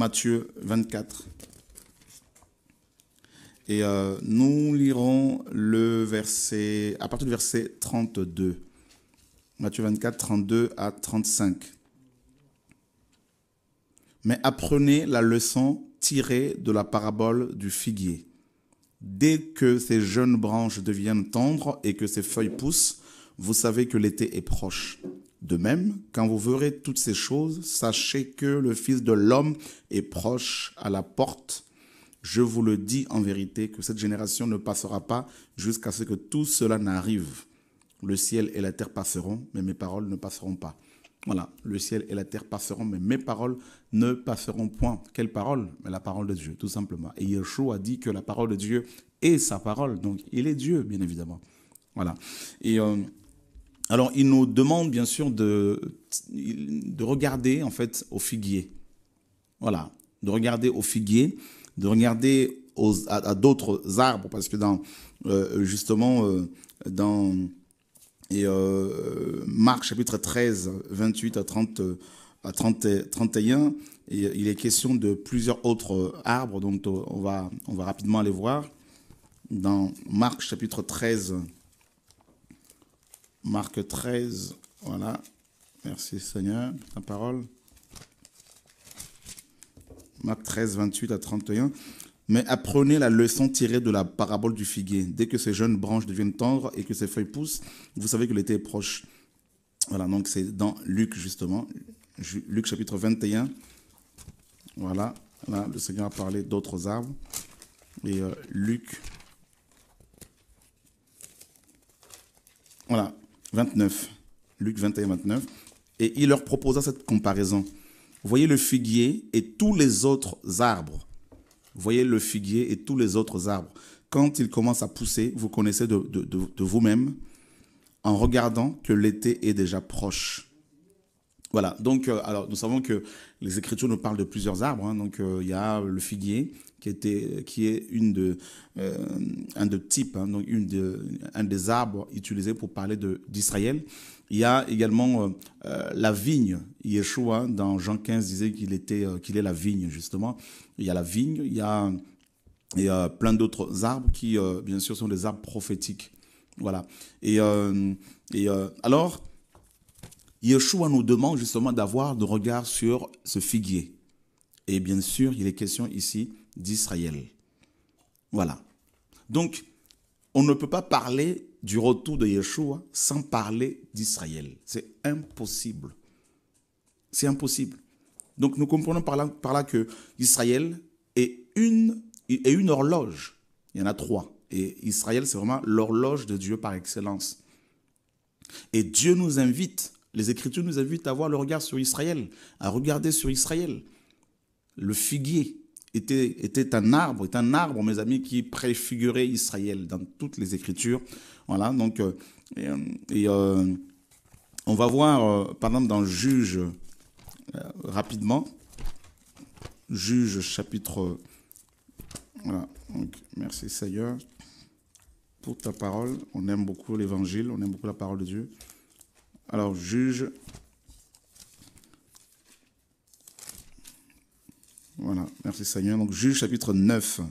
Matthieu 24. Et euh, nous lirons le verset, à partir du verset 32. Matthieu 24, 32 à 35. Mais apprenez la leçon tirée de la parabole du figuier. Dès que ces jeunes branches deviennent tendres et que ces feuilles poussent, vous savez que l'été est proche. De même, quand vous verrez toutes ces choses, sachez que le Fils de l'homme est proche à la porte. Je vous le dis en vérité que cette génération ne passera pas jusqu'à ce que tout cela n'arrive. Le ciel et la terre passeront, mais mes paroles ne passeront pas. Voilà, le ciel et la terre passeront, mais mes paroles ne passeront point. Quelle parole mais La parole de Dieu, tout simplement. Et Yeshua a dit que la parole de Dieu est sa parole, donc il est Dieu, bien évidemment. Voilà. Et euh, alors, il nous demande bien sûr de, de regarder en fait au figuier. Voilà, de regarder au figuier, de regarder à, d'autres arbres, parce que dans, euh, justement, euh, dans et, euh, Marc chapitre 13, 28 à, 30, à 31, il est question de plusieurs autres arbres, donc on va, on va rapidement les voir. Dans Marc chapitre 13, Marc 13, voilà. Merci Seigneur, ta parole. Marc 13, 28 à 31. Mais apprenez la leçon tirée de la parabole du figuier. Dès que ces jeunes branches deviennent tendres et que ces feuilles poussent, vous savez que l'été est proche. Voilà, donc c'est dans Luc justement, Luc chapitre 21. Voilà, là le Seigneur a parlé d'autres arbres. Et euh, Luc. Voilà, 29. Luc 21, 29. Et il leur proposa cette comparaison. Voyez le figuier et tous les autres arbres. Voyez le figuier et tous les autres arbres. Quand il commence à pousser, vous connaissez de, vous-même en regardant que l'été est déjà proche. Voilà, donc euh, alors nous savons que les Écritures nous parlent de plusieurs arbres. Hein. donc euh, il y a le figuier, qui, était, qui est une de, euh, un de types, hein, donc une de, un des arbres utilisés pour parler d'Israël. Il y a également euh, euh, la vigne. Yeshua, dans Jean 15, disait qu'il était qu'il est la vigne, justement. Il y a la vigne, il y a, plein d'autres arbres qui, bien sûr, sont des arbres prophétiques. Voilà. Et, et alors, Yeshua nous demande justement d'avoir de regard sur ce figuier. Et bien sûr, il est question ici d'Israël. Voilà. Donc, on ne peut pas parler du retour de Yeshua sans parler d'Israël. C'est impossible. C'est impossible. Donc nous comprenons par là, par là, que Israël est une, est une horloge. Il y en a trois. Et Israël, c'est vraiment l'horloge de Dieu par excellence. Et Dieu nous invite, les Écritures nous invitent à avoir le regard sur Israël, à regarder sur Israël. Le figuier, était, un arbre, est un arbre, mes amis, qui préfigurait Israël dans toutes les Écritures. Voilà, donc, euh, euh, euh, on va voir, par exemple, dans Juge, rapidement, Juge chapitre... voilà, donc, merci Seigneur pour ta parole. On aime beaucoup l'évangile, on aime beaucoup la parole de Dieu. Alors, Juge Voilà, merci Seigneur. Donc Juge chapitre 9.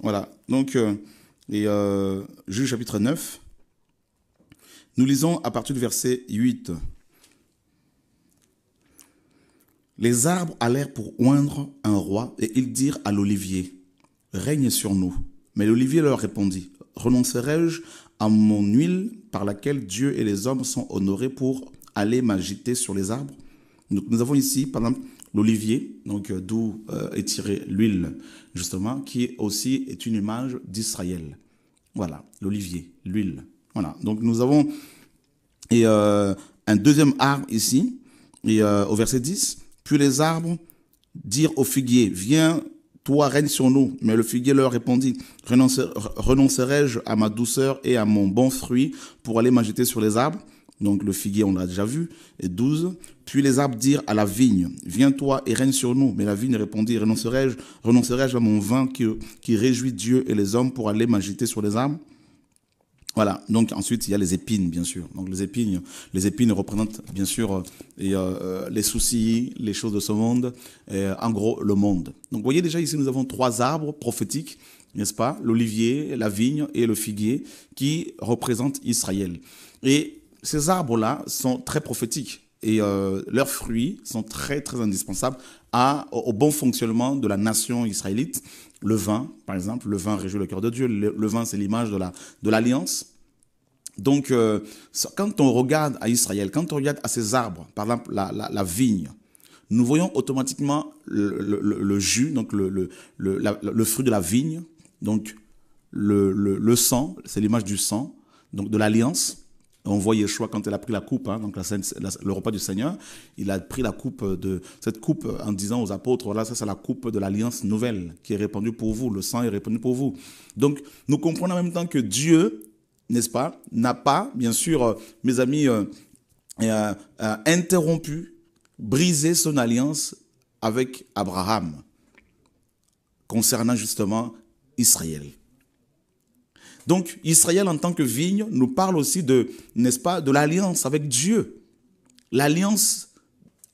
Voilà, donc, euh, euh, Jules chapitre 9. Nous lisons à partir du verset 8. Les arbres allèrent pour oindre un roi, et ils dirent à l'olivier, Règne sur nous. Mais l'olivier leur répondit, Renoncerai-je à mon huile par laquelle Dieu et les hommes sont honorés pour aller m'agiter sur les arbres. nous avons ici, par exemple, l'olivier, donc euh, d'où euh, est tirée l'huile, justement, qui aussi est une image d'Israël. Voilà, l'olivier, l'huile. Voilà, donc nous avons et, euh, un deuxième arbre ici, et, au verset 10. Puis les arbres dirent au figuier, viens toi règne sur nous. Mais le figuier leur répondit, renoncerai-je à ma douceur et à mon bon fruit pour aller m'agiter sur les arbres donc le figuier, on l'a déjà vu. Et 12. Puis les arbres dirent à la vigne, viens-toi et règne sur nous. Mais la vigne répondit, renoncerai-je renoncerai à mon vin qui, qui réjouit Dieu et les hommes pour aller m'agiter sur les arbres voilà. Donc ensuite, il y a les épines, bien sûr. Donc les épines, les épines représentent bien sûr euh, euh, les soucis, les choses de ce monde, en gros le monde. Donc vous voyez déjà ici, nous avons trois arbres prophétiques, n'est-ce pas L'olivier, la vigne et le figuier qui représentent Israël. Et ces arbres-là sont très prophétiques et euh, leurs fruits sont très très indispensables au bon fonctionnement de la nation israélite le vin, par exemple, le vin réjouit le cœur de Dieu. Le, vin, c'est l'image de l'alliance. Donc, euh, quand on regarde à Israël, quand on regarde à ces arbres, par exemple la, vigne, nous voyons automatiquement le, jus, donc le, le, fruit de la vigne, donc le, sang, c'est l'image du sang, donc de l'alliance. On voit Yeshua quand elle a pris la coupe, hein, donc le repas du Seigneur, il a pris la coupe de cette coupe en disant aux apôtres, voilà, ça c'est la coupe de l'alliance nouvelle qui est répandue pour vous, le sang est répandu pour vous. Donc nous comprenons en même temps que Dieu, n'est-ce pas, n'a pas, bien sûr, euh, mes amis, euh, euh, interrompu, brisé son alliance avec Abraham concernant justement Israël. Donc Israël en tant que vigne nous parle aussi de, n'est-ce pas, de l'alliance avec Dieu, l'alliance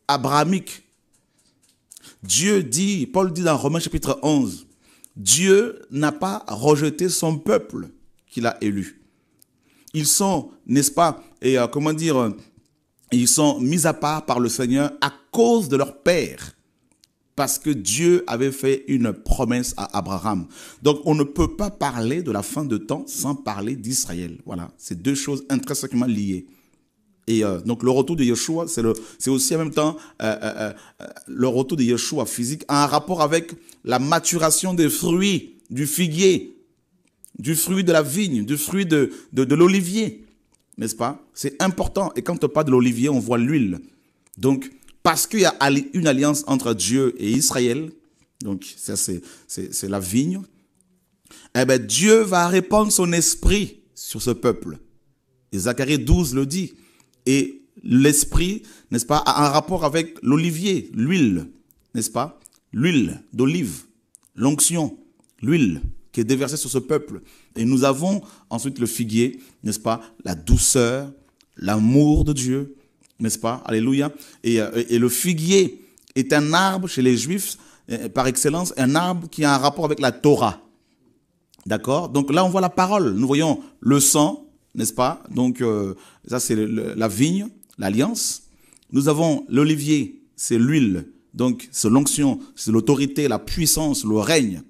abrahamique. Dieu dit, Paul dit dans Romains chapitre 11, Dieu n'a pas rejeté son peuple qu'il a élu. Ils sont, n'est-ce pas, et euh, comment dire, ils sont mis à part par le Seigneur à cause de leur Père parce que Dieu avait fait une promesse à Abraham. Donc on ne peut pas parler de la fin de temps sans parler d'Israël. Voilà, c'est deux choses intrinsèquement liées. Et euh, donc le retour de Yeshua, c'est aussi en même temps euh, euh, le retour de Yeshua physique a un rapport avec la maturation des fruits du figuier, du fruit de la vigne, du fruit de, de l'olivier, n'est-ce pas C'est important. Et quand on parle de l'olivier, on voit l'huile. Donc parce qu'il y a une alliance entre Dieu et Israël, donc ça c'est la vigne, eh ben Dieu va répandre son esprit sur ce peuple. Et Zacharie 12 le dit. Et l'esprit, n'est-ce pas, a un rapport avec l'olivier, l'huile, n'est-ce pas L'huile d'olive, l'onction, l'huile qui est déversée sur ce peuple. Et nous avons ensuite le figuier, n'est-ce pas La douceur, l'amour de Dieu, n'est-ce pas Alléluia. Euh, et, et, le figuier est un arbre chez les Juifs, euh, par excellence, un arbre qui a un rapport avec la Torah. D'accord Donc là, on voit la parole. Nous voyons le sang, n'est-ce pas Donc euh, ça, c'est la vigne, l'alliance. Nous avons l'olivier, c'est l'huile. Donc c'est l'onction, c'est l'autorité, la puissance, le règne,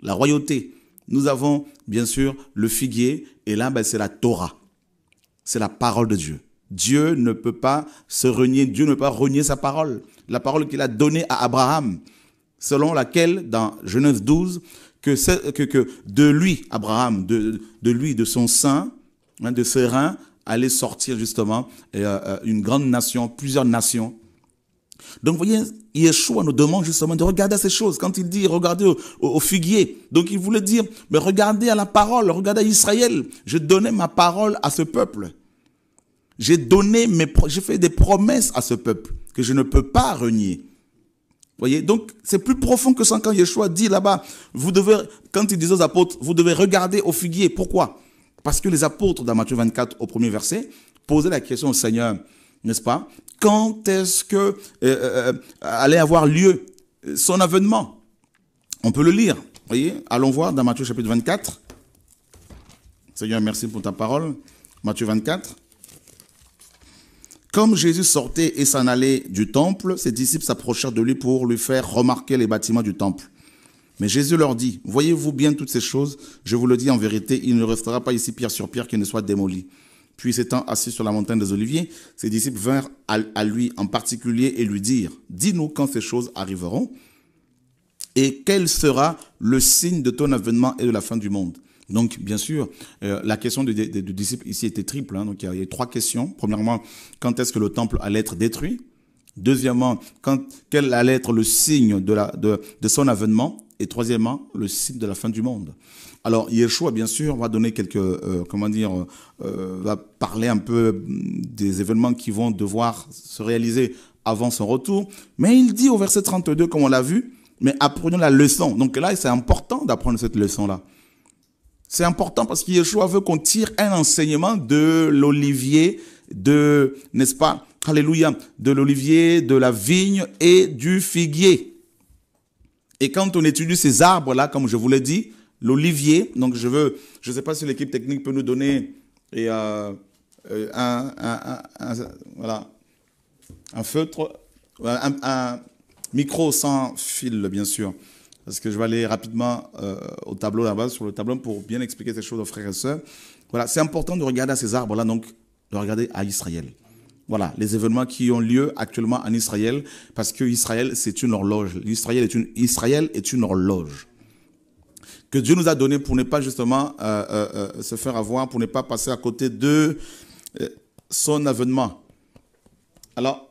la royauté. Nous avons, bien sûr, le figuier. Et là, ben, c'est la Torah. C'est la parole de Dieu. Dieu ne peut pas se renier, Dieu ne peut pas renier sa parole, la parole qu'il a donnée à Abraham, selon laquelle, dans Genèse 12, que, de lui, Abraham, de, lui, de son sein, hein, de ses reins, allait sortir justement euh, euh, une grande nation, plusieurs nations. Donc, vous voyez, Yeshua nous demande justement de regarder ces choses. Quand il dit regardez au, au, figuier, donc il voulait dire mais regardez à la parole, regardez à Israël. Je donnais ma parole à ce peuple. J'ai donné mes, j'ai fait des promesses à ce peuple que je ne peux pas renier. Voyez, donc c'est plus profond que ça quand Yeshua dit là-bas, vous devez, quand il disait aux apôtres, vous devez regarder au figuier. Pourquoi Parce que les apôtres dans Matthieu 24 au premier verset posaient la question au Seigneur, n'est-ce pas Quand est-ce que euh, euh, euh, allait avoir lieu son avènement On peut le lire. Voyez, allons voir dans Matthieu chapitre 24. Seigneur, merci pour ta parole. Matthieu 24. Comme Jésus sortait et s'en allait du temple, ses disciples s'approchèrent de lui pour lui faire remarquer les bâtiments du temple. Mais Jésus leur dit, voyez-vous bien toutes ces choses, je vous le dis en vérité, il ne restera pas ici pierre sur pierre qui ne soit démolie. Puis s'étant assis sur la montagne des Oliviers, ses disciples vinrent à, lui en particulier et lui dirent, dis-nous quand ces choses arriveront et quel sera le signe de ton avènement et de la fin du monde. Donc, bien sûr, euh, la question du, du, disciple ici était triple. Hein. donc, il y, avait trois questions. Premièrement, quand est-ce que le temple allait être détruit Deuxièmement, quand, quel allait être le signe de, la, de, son avènement Et troisièmement, le signe de la fin du monde. Alors, Yeshua, bien sûr, va donner quelques, euh, comment dire, euh, va parler un peu des événements qui vont devoir se réaliser avant son retour. Mais il dit au verset 32, comme on l'a vu, mais apprenons la leçon. Donc là, c'est important d'apprendre cette leçon-là. C'est important parce que Yeshua veut qu'on tire un enseignement de l'olivier, de, n'est-ce pas, alléluia, de l'olivier, de la vigne et du figuier. Et quand on étudie ces arbres-là, comme je vous l'ai dit, l'olivier, donc je veux, je ne sais pas si l'équipe technique peut nous donner et, euh, euh, un, voilà, un feutre, un, micro sans fil, bien sûr parce que je vais aller rapidement euh, au tableau là-bas, sur le tableau, pour bien expliquer ces choses aux frères et sœurs. Voilà, c'est important de regarder à ces arbres-là, donc de regarder à Israël. Voilà, les événements qui ont lieu actuellement en Israël, parce que Israël, c'est une horloge. Israël est une, Israël est une horloge que Dieu nous a donné pour ne pas justement euh, euh, se faire avoir, pour ne pas passer à côté de son avènement. Alors,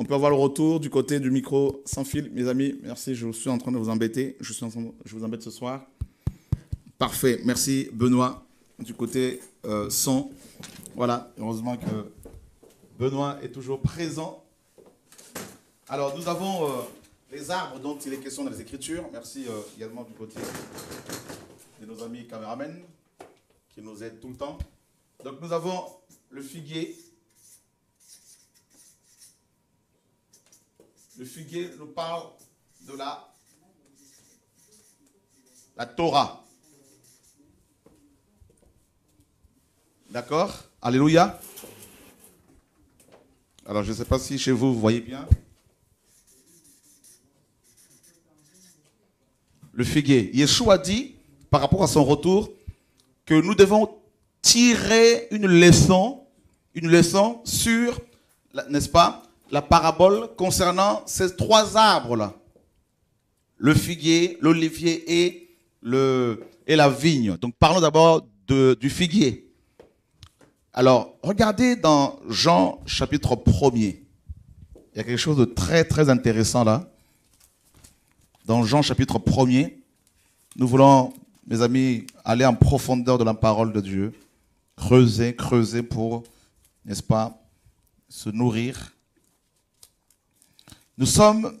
on peut avoir le retour du côté du micro sans fil, mes amis. Merci, je suis en train de vous embêter. Je, vous embête ce soir. Parfait, merci Benoît du côté euh, son. Voilà, heureusement que Benoît est toujours présent. Alors, nous avons euh, les arbres dont il est question dans les Écritures. Merci euh, également du côté de nos amis caméramen qui nous aident tout le temps. Donc, nous avons le figuier, Le figuier nous parle de la, la Torah. D'accord Alléluia. Alors, je ne sais pas si chez vous, vous voyez bien. Le figuier. Yeshua dit, par rapport à son retour, que nous devons tirer une leçon, une leçon sur, n'est-ce pas, la parabole concernant ces trois arbres-là. Le figuier, l'olivier et, le, et la vigne. Donc parlons d'abord du figuier. Alors, regardez dans Jean chapitre 1er. Il y a quelque chose de très très intéressant là. Dans Jean chapitre 1er, nous voulons, mes amis, aller en profondeur de la parole de Dieu, creuser, creuser pour, n'est-ce pas, se nourrir nous sommes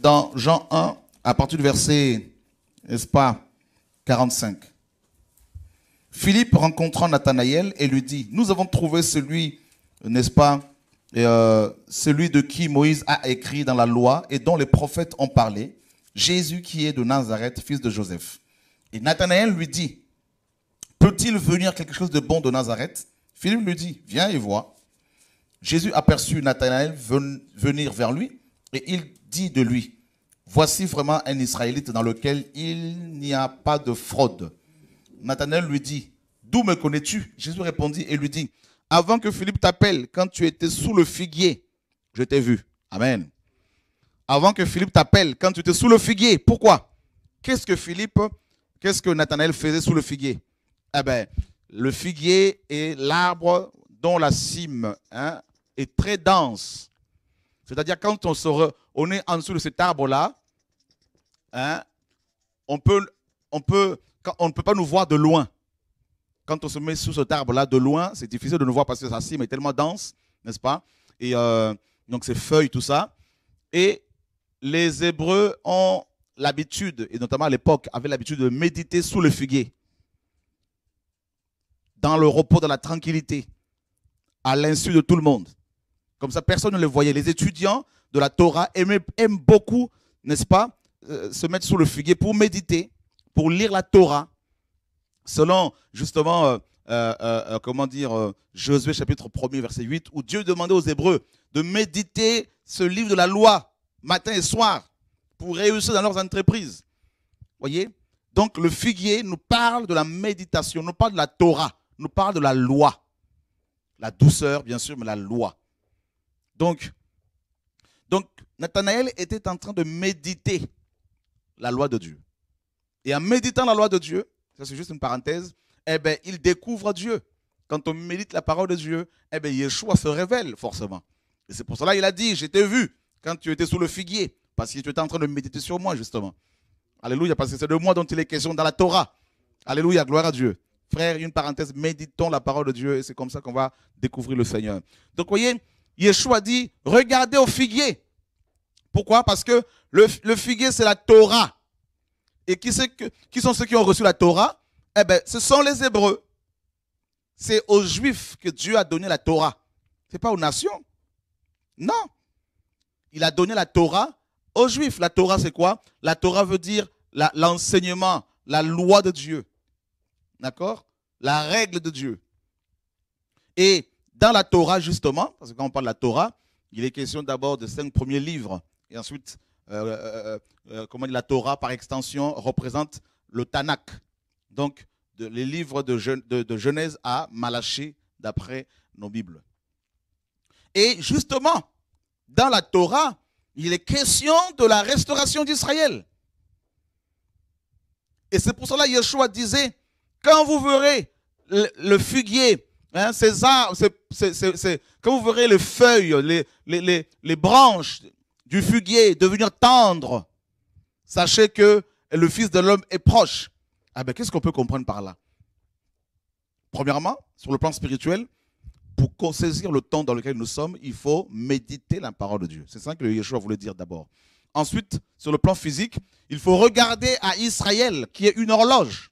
dans Jean 1, à partir du verset, n'est-ce pas, 45. Philippe rencontrant Nathanaël et lui dit, nous avons trouvé celui, n'est-ce pas, euh, celui de qui Moïse a écrit dans la loi et dont les prophètes ont parlé, Jésus qui est de Nazareth, fils de Joseph. Et Nathanaël lui dit, peut-il venir quelque chose de bon de Nazareth Philippe lui dit, viens et vois. Jésus aperçut Nathanaël venir vers lui et il dit de lui, voici vraiment un Israélite dans lequel il n'y a pas de fraude. Nathanaël lui dit, d'où me connais-tu Jésus répondit et lui dit, avant que Philippe t'appelle, quand tu étais sous le figuier, je t'ai vu. Amen. Avant que Philippe t'appelle, quand tu étais sous le figuier, pourquoi Qu'est-ce que Philippe, qu'est-ce que Nathanaël faisait sous le figuier Eh bien, le figuier est l'arbre dont la cime hein, est très dense c'est-à-dire quand on, se on est en dessous de cet arbre-là, hein, on peut, on ne peut pas nous voir de loin. Quand on se met sous cet arbre-là de loin, c'est difficile de nous voir parce que sa cime est tellement dense, n'est-ce pas Et euh, donc ces feuilles, tout ça. Et les Hébreux ont l'habitude, et notamment à l'époque, avaient l'habitude de méditer sous le figuier, dans le repos, dans la tranquillité, à l'insu de tout le monde. Comme ça, personne ne le voyait. Les étudiants de la Torah aiment, beaucoup, n'est-ce pas, euh, se mettre sous le figuier pour méditer, pour lire la Torah, selon justement, euh, euh, comment dire, Josué chapitre 1 verset 8, où Dieu demandait aux Hébreux de méditer ce livre de la loi, matin et soir, pour réussir dans leurs entreprises. Voyez Donc le figuier nous parle de la méditation, nous parle de la Torah, nous parle de la loi. La douceur, bien sûr, mais la loi. Donc, donc Nathanaël était en train de méditer la loi de Dieu. Et en méditant la loi de Dieu, ça c'est juste une parenthèse, eh bien, il découvre Dieu. Quand on médite la parole de Dieu, eh bien, Yeshua se révèle forcément. Et c'est pour cela qu'il a dit, j'étais vu quand tu étais sous le figuier, parce que tu étais en train de méditer sur moi, justement. Alléluia, parce que c'est de moi dont il est question dans la Torah. Alléluia, gloire à Dieu. Frère, une parenthèse, méditons la parole de Dieu, et c'est comme ça qu'on va découvrir le Seigneur. Donc, voyez, Yeshua dit, regardez au figuier. Pourquoi Parce que le, le figuier, c'est la Torah. Et qui, qui sont ceux qui ont reçu la Torah Eh bien, ce sont les Hébreux. C'est aux Juifs que Dieu a donné la Torah. Ce n'est pas aux nations. Non. Il a donné la Torah aux Juifs. La Torah, c'est quoi La Torah veut dire l'enseignement, la, la loi de Dieu. D'accord La règle de Dieu. Et dans la Torah, justement, parce que quand on parle de la Torah, il est question d'abord des cinq premiers livres. Et ensuite, euh, euh, euh, comment la Torah, par extension, représente le Tanakh. Donc, les livres de, Genèse à Malachie, d'après nos Bibles. Et justement, dans la Torah, il est question de la restauration d'Israël. Et c'est pour cela que Yeshua disait, quand vous verrez le, fuguier... Hein, ces arbres, quand vous verrez les feuilles, les, les, branches du fuguier devenir tendres, sachez que le Fils de l'homme est proche. Ah ben, qu'est-ce qu'on peut comprendre par là Premièrement, sur le plan spirituel, pour saisir le temps dans lequel nous sommes, il faut méditer la parole de Dieu. C'est ça que le Yeshua voulait dire d'abord. Ensuite, sur le plan physique, il faut regarder à Israël, qui est une horloge.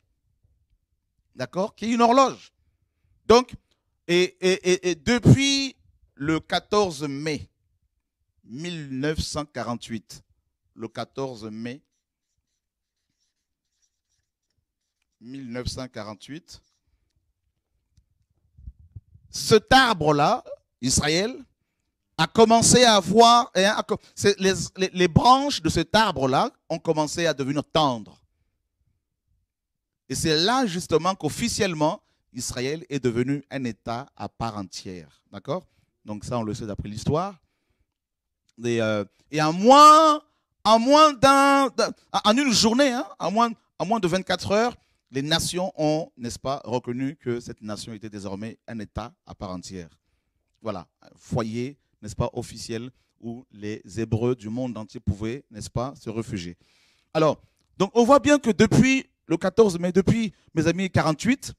D'accord Qui est une horloge. Donc, et, depuis le 14 mai 1948, le 14 mai 1948, cet arbre-là, Israël, a commencé à avoir, les, les branches de cet arbre-là ont commencé à devenir tendres. Et c'est là justement qu'officiellement, Israël est devenu un État à part entière. D'accord Donc ça, on le sait d'après l'histoire. Et, en euh, moins, en moins d'un, une journée, en, hein, moins, de 24 heures, les nations ont, n'est-ce pas, reconnu que cette nation était désormais un État à part entière. Voilà, foyer, n'est-ce pas, officiel où les Hébreux du monde entier pouvaient, n'est-ce pas, se réfugier. Alors, donc on voit bien que depuis le 14 mai, depuis, mes amis, 48,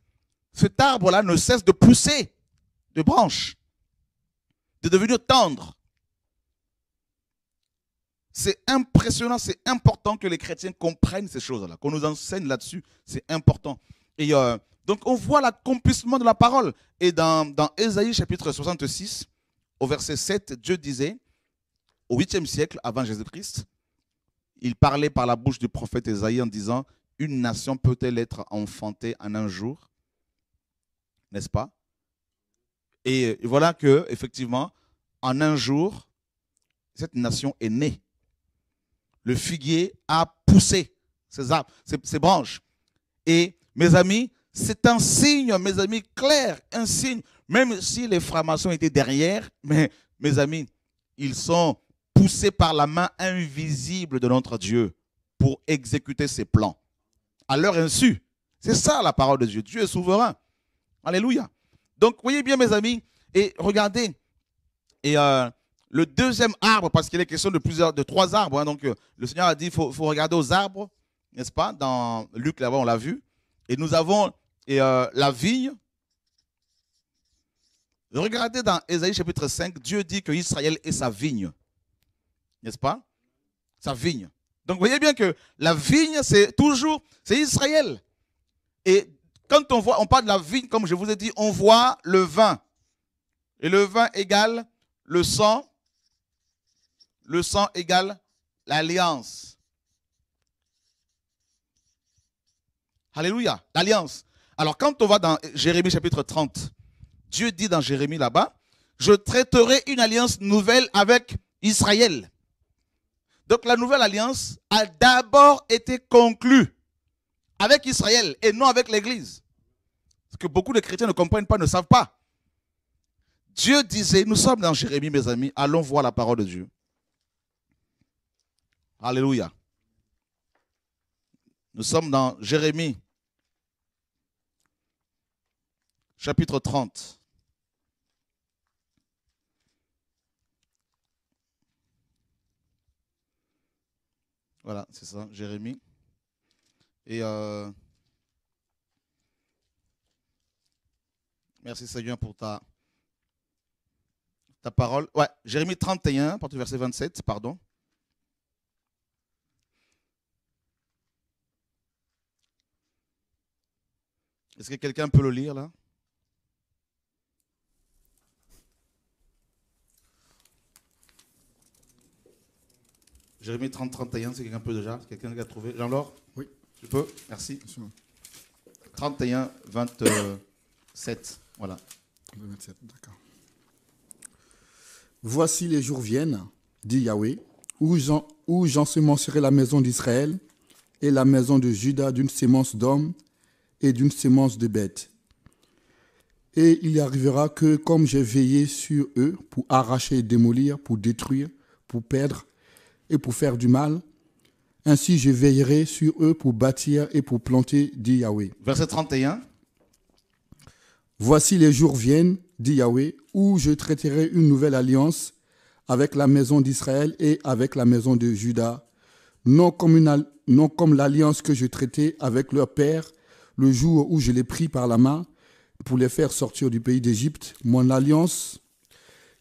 cet arbre-là ne cesse de pousser de branches, de devenir tendre. C'est impressionnant, c'est important que les chrétiens comprennent ces choses-là, qu'on nous enseigne là-dessus, c'est important. Et euh, donc on voit l'accomplissement de la parole. Et dans, dans Ésaïe chapitre 66, au verset 7, Dieu disait, au 8e siècle avant Jésus-Christ, il parlait par la bouche du prophète Ésaïe en disant, une nation peut-elle être enfantée en un jour n'est-ce pas Et voilà que, effectivement, en un jour, cette nation est née. Le figuier a poussé ses ses, branches. Et mes amis, c'est un signe, mes amis, clair, un signe. Même si les francs-maçons étaient derrière, mais mes amis, ils sont poussés par la main invisible de notre Dieu pour exécuter ses plans. À leur insu. C'est ça la parole de Dieu. Dieu est souverain. Alléluia. Donc, voyez bien, mes amis, et regardez. Et euh, le deuxième arbre, parce qu'il est question de plusieurs, de trois arbres. Hein, donc, euh, le Seigneur a dit, il faut, regarder aux arbres, n'est-ce pas Dans Luc, là-bas, on l'a vu. Et nous avons et, euh, la vigne. Regardez dans Ésaïe chapitre 5, Dieu dit que Israël est sa vigne. N'est-ce pas Sa vigne. Donc, voyez bien que la vigne, c'est toujours, c'est Israël. Et quand on voit, on parle de la vigne, comme je vous ai dit, on voit le vin. Et le vin égale le sang. Le sang égale l'alliance. Alléluia, l'alliance. Alors quand on va dans Jérémie chapitre 30, Dieu dit dans Jérémie là-bas, je traiterai une alliance nouvelle avec Israël. Donc la nouvelle alliance a d'abord été conclue avec Israël et non avec l'Église. Ce que beaucoup de chrétiens ne comprennent pas, ne savent pas. Dieu disait, nous sommes dans Jérémie, mes amis, allons voir la parole de Dieu. Alléluia. Nous sommes dans Jérémie, chapitre 30. Voilà, c'est ça, Jérémie. Et euh, merci Seigneur pour ta, ta parole. Ouais, Jérémie 31, verset 27, pardon. Est-ce que quelqu'un peut le lire là Jérémie 30, 31, c'est quelqu'un peut déjà Quelqu'un a trouvé Jean-Laure Oui. Je peux Merci. 31, 27. Euh, voilà. 27, d'accord. Voici les jours viennent, dit Yahweh, où j'ensemencerai la maison d'Israël et la maison de Juda d'une sémence d'hommes et d'une sémence de bêtes. Et il arrivera que, comme j'ai veillé sur eux pour arracher et démolir, pour détruire, pour perdre et pour faire du mal, ainsi, je veillerai sur eux pour bâtir et pour planter, dit Yahweh. Verset 31. Voici les jours viennent, dit Yahweh, où je traiterai une nouvelle alliance avec la maison d'Israël et avec la maison de Juda, non comme, non comme l'alliance que je traitais avec leur père le jour où je les pris par la main pour les faire sortir du pays d'Égypte, mon alliance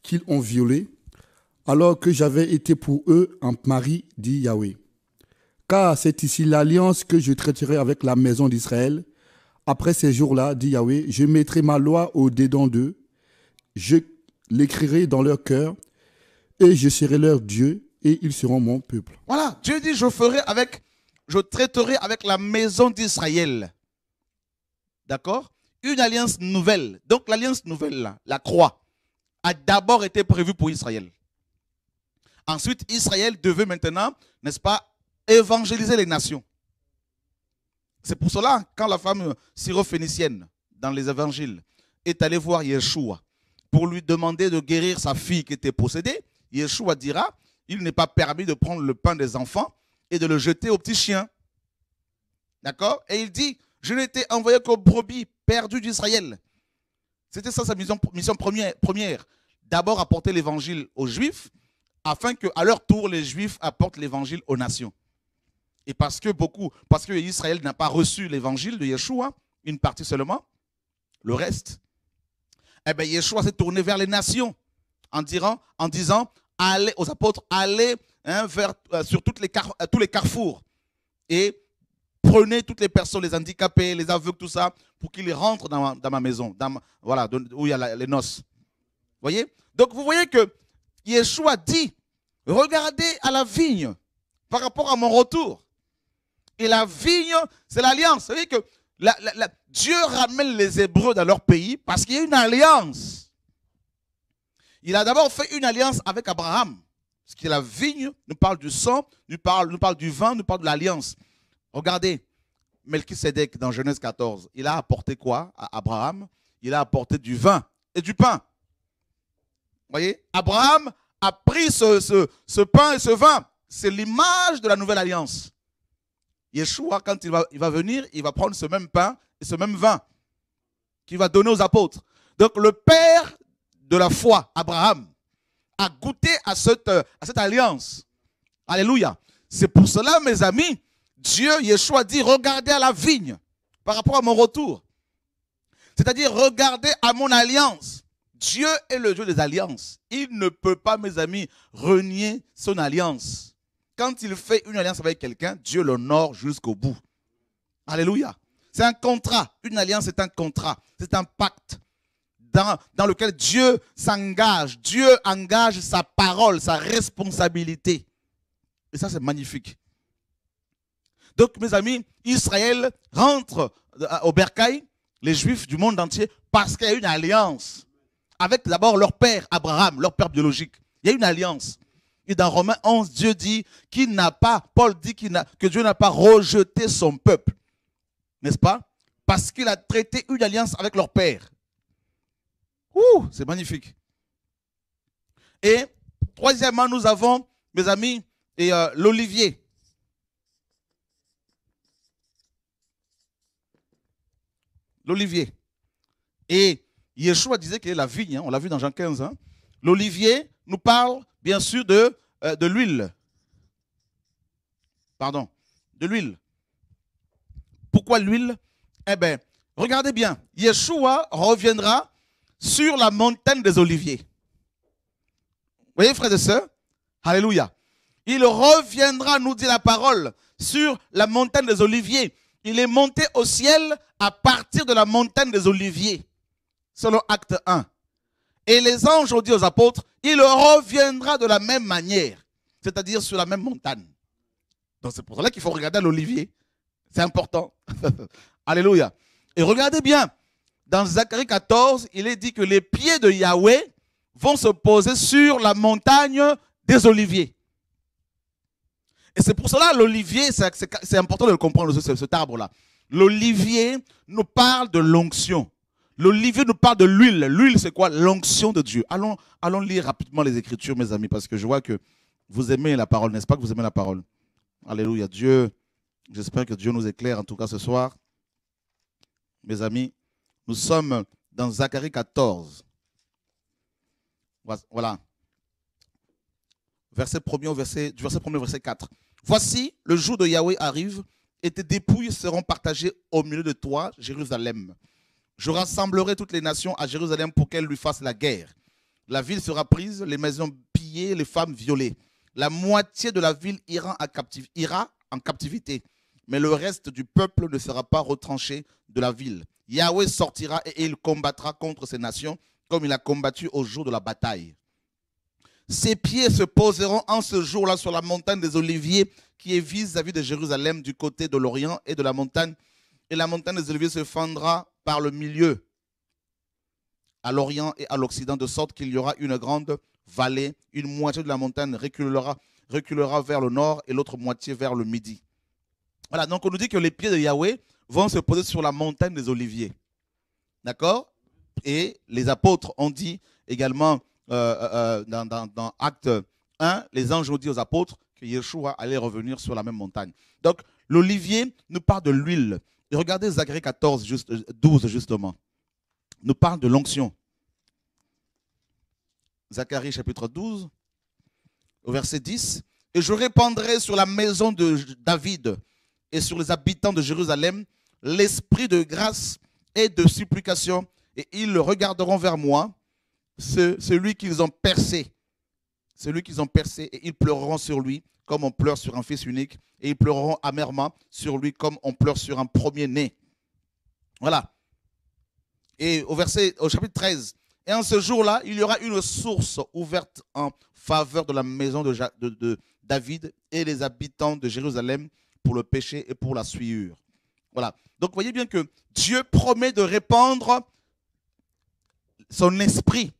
qu'ils ont violée, alors que j'avais été pour eux un mari, dit Yahweh. Car c'est ici l'alliance que je traiterai avec la maison d'Israël. Après ces jours-là, dit Yahweh, je mettrai ma loi au dedans d'eux, je l'écrirai dans leur cœur, et je serai leur Dieu, et ils seront mon peuple. Voilà, Dieu dit, je ferai avec, je traiterai avec la maison d'Israël. D'accord Une alliance nouvelle. Donc l'alliance nouvelle, la croix, a d'abord été prévue pour Israël. Ensuite, Israël devait maintenant, n'est-ce pas, évangéliser les nations. C'est pour cela, quand la femme syrophénicienne, dans les évangiles, est allée voir Yeshua pour lui demander de guérir sa fille qui était possédée, Yeshua dira, il n'est pas permis de prendre le pain des enfants et de le jeter aux petits chiens. D'accord Et il dit, je n'étais envoyé qu'aux brebis perdues d'Israël. C'était ça sa mission, première. première. D'abord apporter l'évangile aux Juifs, afin que, à leur tour, les Juifs apportent l'évangile aux nations. Et parce que beaucoup, parce que Israël n'a pas reçu l'évangile de Yeshua, une partie seulement, le reste, eh bien, Yeshua s'est tourné vers les nations en, en disant allez, aux apôtres, allez hein, euh, sur toutes les tous les carrefours et prenez toutes les personnes, les handicapés, les aveugles, tout ça, pour qu'ils rentrent dans ma, maison, voilà, où il y a les noces. Vous voyez Donc, vous voyez que Yeshua dit regardez à la vigne par rapport à mon retour. Et la vigne, c'est l'alliance. C'est-à-dire que Dieu ramène les Hébreux dans leur pays parce qu'il y a une alliance. Il a d'abord fait une alliance avec Abraham. qui est la vigne nous parle du sang, nous parle, nous parle du vin, nous parle de l'alliance. Regardez, Melchisedec dans Genèse 14, il a apporté quoi à Abraham Il a apporté du vin et du pain. Vous voyez Abraham a pris ce, ce pain et ce vin. C'est l'image de la nouvelle alliance. Yeshua, quand il va, il va venir, il va prendre ce même pain et ce même vin qu'il va donner aux apôtres. Donc le père de la foi, Abraham, a goûté à cette, à cette alliance. Alléluia. C'est pour cela, mes amis, Dieu, Yeshua dit, regardez à la vigne par rapport à mon retour. C'est-à-dire, regardez à mon alliance. Dieu est le Dieu des alliances. Il ne peut pas, mes amis, renier son alliance. Quand il fait une alliance avec quelqu'un, Dieu l'honore jusqu'au bout. Alléluia. C'est un contrat. Une alliance, c'est un contrat. C'est un pacte dans, lequel Dieu s'engage. Dieu engage sa parole, sa responsabilité. Et ça, c'est magnifique. Donc, mes amis, Israël rentre euh, au bercail, les Juifs du monde entier, parce qu'il y a une alliance avec d'abord leur père, Abraham, leur père biologique. Il y a une alliance. Et dans Romains 11, Dieu dit qu'il n'a pas, Paul dit que Dieu n'a pas rejeté son peuple. N'est-ce pas Parce qu'il a traité une alliance avec leur père. Ouh, c'est magnifique. Et troisièmement, nous avons, mes amis, et euh, l'olivier. L'olivier. Et Yeshua disait qu'il est la vigne, hein, on l'a vu dans Jean 15. Hein, l'olivier nous parle bien sûr, de, euh, de l'huile. Pardon, de l'huile. Pourquoi l'huile Eh bien, regardez bien, Yeshua reviendra sur la montagne des Oliviers. Vous voyez, frères et sœurs Alléluia. Il reviendra, nous dit la parole, sur la montagne des Oliviers. Il est monté au ciel à partir de la montagne des Oliviers, selon Acte 1. Et les anges ont dit aux apôtres, il reviendra de la même manière, c'est-à-dire sur la même montagne. Donc c'est pour cela qu'il faut regarder l'olivier. C'est important. Alléluia. Et regardez bien, dans Zacharie 14, il est dit que les pieds de Yahweh vont se poser sur la montagne des oliviers. Et c'est pour cela l'olivier, c'est important de le comprendre, cet arbre-là. L'olivier nous parle de l'onction. L'olivier nous parle de l'huile. L'huile, c'est quoi L'onction de Dieu. Allons, allons lire rapidement les Écritures, mes amis, parce que je vois que vous aimez la parole, n'est-ce pas que vous aimez la parole Alléluia. Dieu, j'espère que Dieu nous éclaire en tout cas ce soir. Mes amis, nous sommes dans Zacharie 14. Voilà. Verset 1 verset, verset au verset 4. Voici, le jour de Yahweh arrive et tes dépouilles seront partagées au milieu de toi, Jérusalem. Je rassemblerai toutes les nations à Jérusalem pour qu'elles lui fassent la guerre. La ville sera prise, les maisons pillées, les femmes violées. La moitié de la ville ira en, captivité, mais le reste du peuple ne sera pas retranché de la ville. Yahweh sortira et il combattra contre ces nations comme il a combattu au jour de la bataille. Ses pieds se poseront en ce jour-là sur la montagne des Oliviers qui est vis-à-vis -vis de Jérusalem du côté de l'Orient et de la montagne et la montagne des oliviers se fendra par le milieu, à l'orient et à l'occident, de sorte qu'il y aura une grande vallée. Une moitié de la montagne reculera, reculera vers le nord et l'autre moitié vers le midi. Voilà, donc on nous dit que les pieds de Yahweh vont se poser sur la montagne des oliviers. D'accord Et les apôtres ont dit également euh, euh, euh, dans, dans, Acte 1, les anges ont dit aux apôtres que Yeshua allait revenir sur la même montagne. Donc l'olivier nous parle de l'huile. Et regardez Zacharie 14, 12 euh, justement. Nous parle de l'onction. Zacharie chapitre 12, au verset 10. Et je répandrai sur la maison de David et sur les habitants de Jérusalem l'esprit de grâce et de supplication, et ils le regarderont vers moi, celui qu'ils ont percé, celui qu'ils ont percé, et ils pleureront sur lui, comme on pleure sur un fils unique, et ils pleureront amèrement sur lui comme on pleure sur un premier-né. Voilà. Et au verset, au chapitre 13, et en ce jour-là, il y aura une source ouverte en faveur de la maison de, de, David et les habitants de Jérusalem pour le péché et pour la souillure. Voilà. Donc voyez bien que Dieu promet de répandre son esprit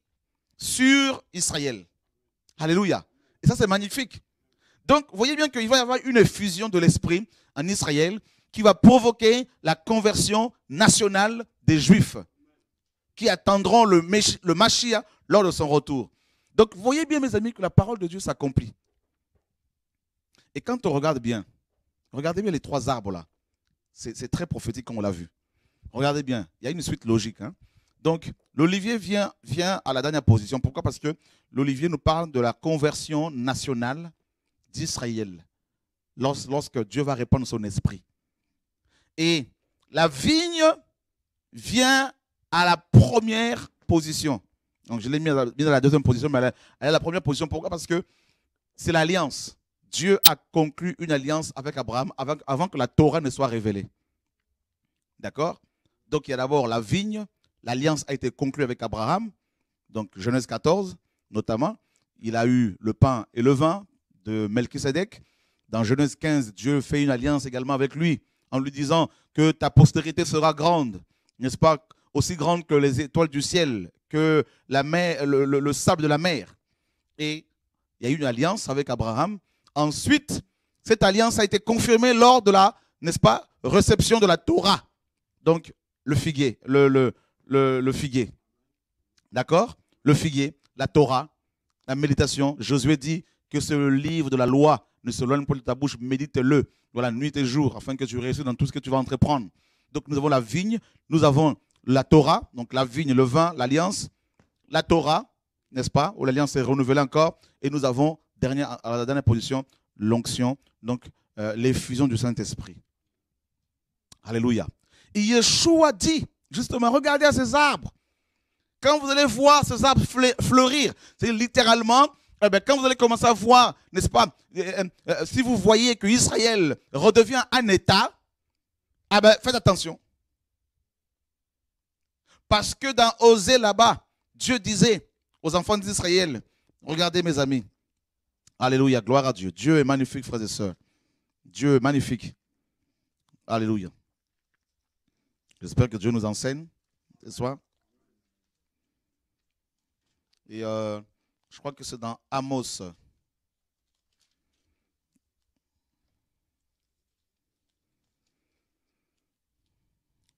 sur Israël. Alléluia. Et ça, c'est magnifique. Donc, voyez bien qu'il va y avoir une fusion de l'esprit en Israël qui va provoquer la conversion nationale des Juifs qui attendront le, le Mashiach lors de son retour. Donc, vous voyez bien, mes amis, que la parole de Dieu s'accomplit. Et quand on regarde bien, regardez bien les trois arbres là. C'est très prophétique comme on l'a vu. Regardez bien, il y a une suite logique. Hein. Donc, l'olivier vient, vient à la dernière position. Pourquoi Parce que l'olivier nous parle de la conversion nationale Israël. lorsque Dieu va répandre son esprit. Et la vigne vient à la première position. Donc je l'ai mis, à la deuxième position, mais elle est à la première position. Pourquoi Parce que c'est l'alliance. Dieu a conclu une alliance avec Abraham avant, avant que la Torah ne soit révélée. D'accord Donc il y a d'abord la vigne. L'alliance a été conclue avec Abraham. Donc Genèse 14, notamment. Il a eu le pain et le vin de Melchisedec. Dans Genèse 15, Dieu fait une alliance également avec lui en lui disant que ta postérité sera grande, n'est-ce pas, aussi grande que les étoiles du ciel, que la mer, le, sable de la mer. Et il y a eu une alliance avec Abraham. Ensuite, cette alliance a été confirmée lors de la, n'est-ce pas, réception de la Torah. Donc, le figuier, le, le, le figuier. D'accord Le figuier, la Torah, la méditation. Josué dit, que ce livre de la loi ne se selon pas de ta bouche, médite-le, voilà, nuit et jour, afin que tu réussisses dans tout ce que tu vas entreprendre. Donc nous avons la vigne, nous avons la Torah, donc la vigne, le vin, l'alliance, la Torah, n'est-ce pas, où l'alliance est renouvelée encore, et nous avons, dernière, à la dernière position, l'onction, donc euh, l'effusion du Saint-Esprit. Alléluia. Et Yeshua dit, justement, regardez à ces arbres. Quand vous allez voir ces arbres fleurir, c'est littéralement, eh bien, quand vous allez commencer à voir, n'est-ce pas, euh, euh, euh, si vous voyez que Israël redevient un État, eh bien, faites attention. Parce que dans Osée là-bas, Dieu disait aux enfants d'Israël, regardez mes amis, Alléluia, gloire à Dieu. Dieu est magnifique, frères et sœurs. Dieu est magnifique. Alléluia. J'espère que Dieu nous enseigne ce soir. Et je crois que c'est dans Amos.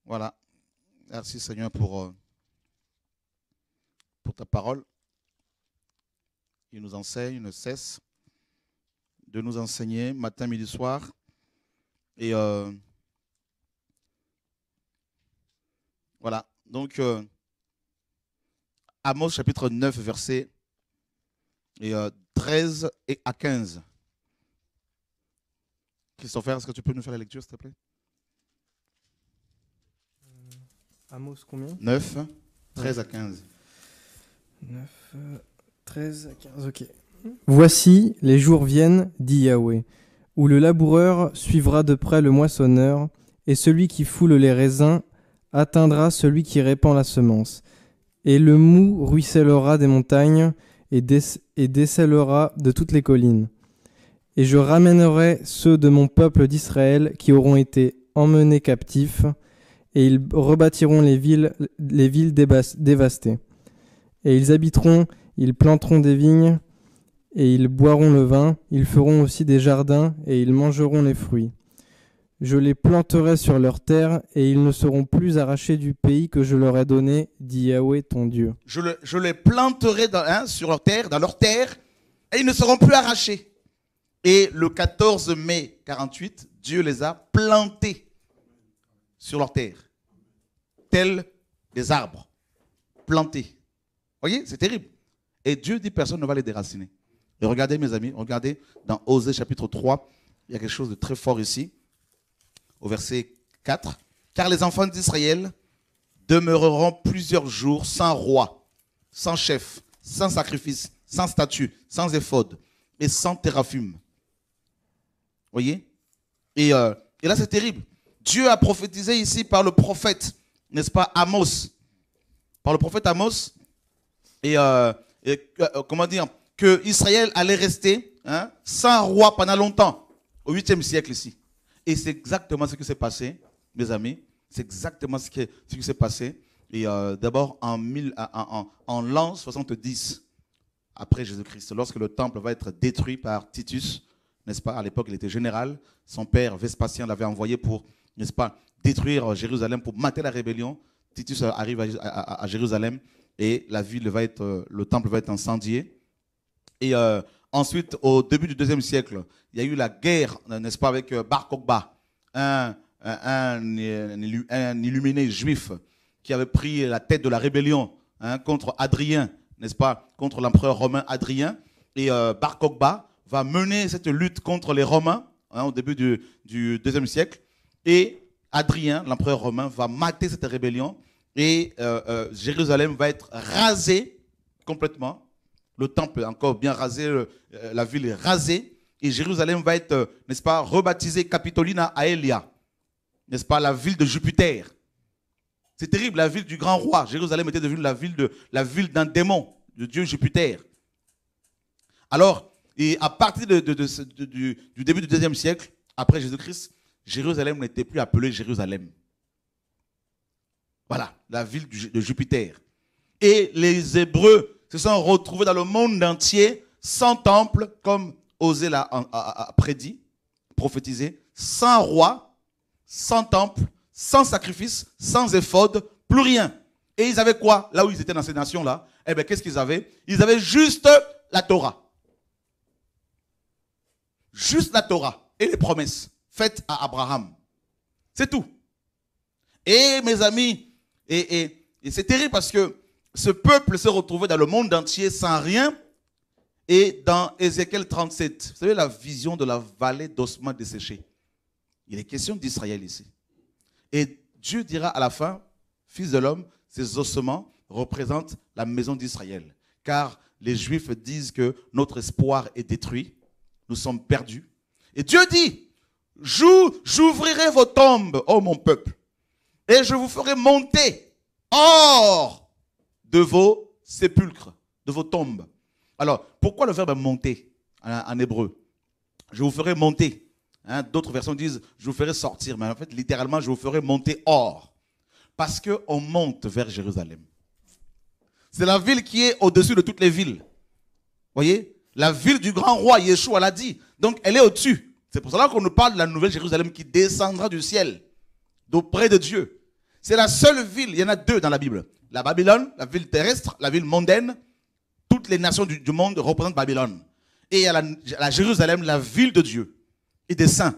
Voilà. Merci Seigneur pour, euh, pour ta parole. Il nous enseigne, il ne cesse de nous enseigner matin, midi, soir. Et euh, voilà. Donc, euh, Amos chapitre 9, verset et, 13 euh, et à 15. Christopher, est-ce que tu peux nous faire la lecture, s'il te plaît euh, Amos, combien 9, 13 à 15. 9, 13 à 15, ok. Voici, les jours viennent, dit Yahweh, où le laboureur suivra de près le moissonneur, et celui qui foule les raisins atteindra celui qui répand la semence, et le mou ruissellera des montagnes, et, et de toutes les collines. Et je ramènerai ceux de mon peuple d'Israël qui auront été emmenés captifs, et ils rebâtiront les villes, les villes dévastées. Et ils habiteront, ils planteront des vignes, et ils boiront le vin, ils feront aussi des jardins, et ils mangeront les fruits. Je les planterai sur leur terre, et ils ne seront plus arrachés du pays que je leur ai donné, dit Yahweh ton Dieu. Je, les planterai hein, sur leur terre, dans leur terre, et ils ne seront plus arrachés. Et le 14 mai 48, Dieu les a plantés sur leur terre, tels des arbres plantés. Voyez, c'est terrible. Et Dieu dit personne ne va les déraciner. Et regardez, mes amis, regardez dans Osée chapitre 3, il y a quelque chose de très fort ici au verset 4, car les enfants d'Israël demeureront plusieurs jours sans roi, sans chef, sans sacrifice, sans statut, sans éphode et sans Vous Voyez et, euh, et là, c'est terrible. Dieu a prophétisé ici par le prophète, n'est-ce pas, Amos. Par le prophète Amos. Et, euh, euh, comment dire Que Israël allait rester hein, sans roi pendant longtemps, au 8e siècle ici. Et c'est exactement ce qui s'est passé, mes amis. C'est exactement ce qui, s'est passé. Et euh, d'abord en, l'an 70 après Jésus-Christ, lorsque le temple va être détruit par Titus, n'est-ce pas À l'époque, il était général. Son père, Vespasien, l'avait envoyé pour, n'est-ce pas, détruire euh, Jérusalem, pour mater la rébellion. Titus euh, arrive à, Jérusalem et la ville va être, le temple va être incendié. Et Ensuite, au début du deuxième siècle, il y a eu la guerre, n'est-ce pas, avec euh, Bar Kokba, un, illuminé juif qui avait pris la tête de la rébellion hein, contre Adrien, n'est-ce pas, contre l'empereur romain Adrien. Et euh, Bar Kokba va mener cette lutte contre les Romains hein, au début du, deuxième siècle. Et Adrien, l'empereur romain, va mater cette rébellion et euh, Jérusalem va être rasée complètement le temple est encore bien rasé, euh, la ville est rasée, et Jérusalem va être, euh, n'est-ce pas, rebaptisée Capitolina Aelia, n'est-ce pas, la ville de Jupiter. C'est terrible, la ville du grand roi. Jérusalem était devenue la ville d'un démon, de dieu Jupiter. Alors, et à partir du, début du deuxième siècle, après Jésus-Christ, Jérusalem n'était plus appelée Jérusalem. Voilà, la ville de Jupiter. Et les Hébreux se sont retrouvés dans le monde entier sans temple, comme Osée l'a prédit, prophétisé, sans roi, sans temple, sans sacrifice, sans éphode, plus rien. Et ils avaient quoi Là où ils étaient dans ces nations-là, eh bien, qu'est-ce qu'ils avaient Ils avaient juste la Torah. Juste la Torah et les promesses faites à Abraham. C'est tout. Et mes amis, et, et c'est terrible parce que ce peuple se retrouvait dans le monde entier sans rien. Et dans Ézéchiel 37, vous savez la vision de la vallée d'ossements desséchés. Il est question d'Israël ici. Et Dieu dira à la fin, Fils de l'homme, ces ossements représentent la maison d'Israël. Car les Juifs disent que notre espoir est détruit, nous sommes perdus. Et Dieu dit, j'ouvrirai vos tombes, ô oh mon peuple, et je vous ferai monter hors de vos sépulcres, de vos tombes. Alors, pourquoi le verbe monter en, hébreu Je vous ferai monter. Hein. D'autres versions disent je vous ferai sortir, mais en fait, littéralement, je vous ferai monter hors. Parce qu'on monte vers Jérusalem. C'est la ville qui est au-dessus de toutes les villes. Voyez La ville du grand roi, Yeshua l'a dit. Donc, elle est au-dessus. C'est pour cela qu'on nous parle de la nouvelle Jérusalem qui descendra du ciel, d'auprès de Dieu. C'est la seule ville, il y en a deux dans la Bible. La Babylone, la ville terrestre, la ville mondaine, toutes les nations du, monde représentent Babylone. Et il y a la, Jérusalem, la ville de Dieu et des saints.